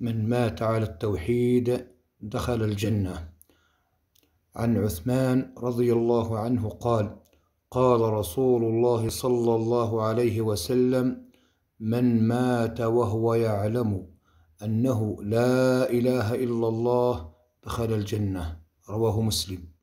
من مات على التوحيد دخل الجنة عن عثمان رضي الله عنه قال قال رسول الله صلى الله عليه وسلم من مات وهو يعلم أنه لا إله إلا الله دخل الجنة رواه مسلم